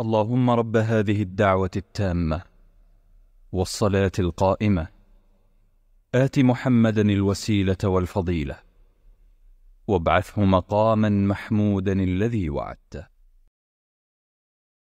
اللهم رب هذه الدعوه التامه والصلاه القائمه ات محمدا الوسيله والفضيله وابعثه مقاما محمودا الذي وعدته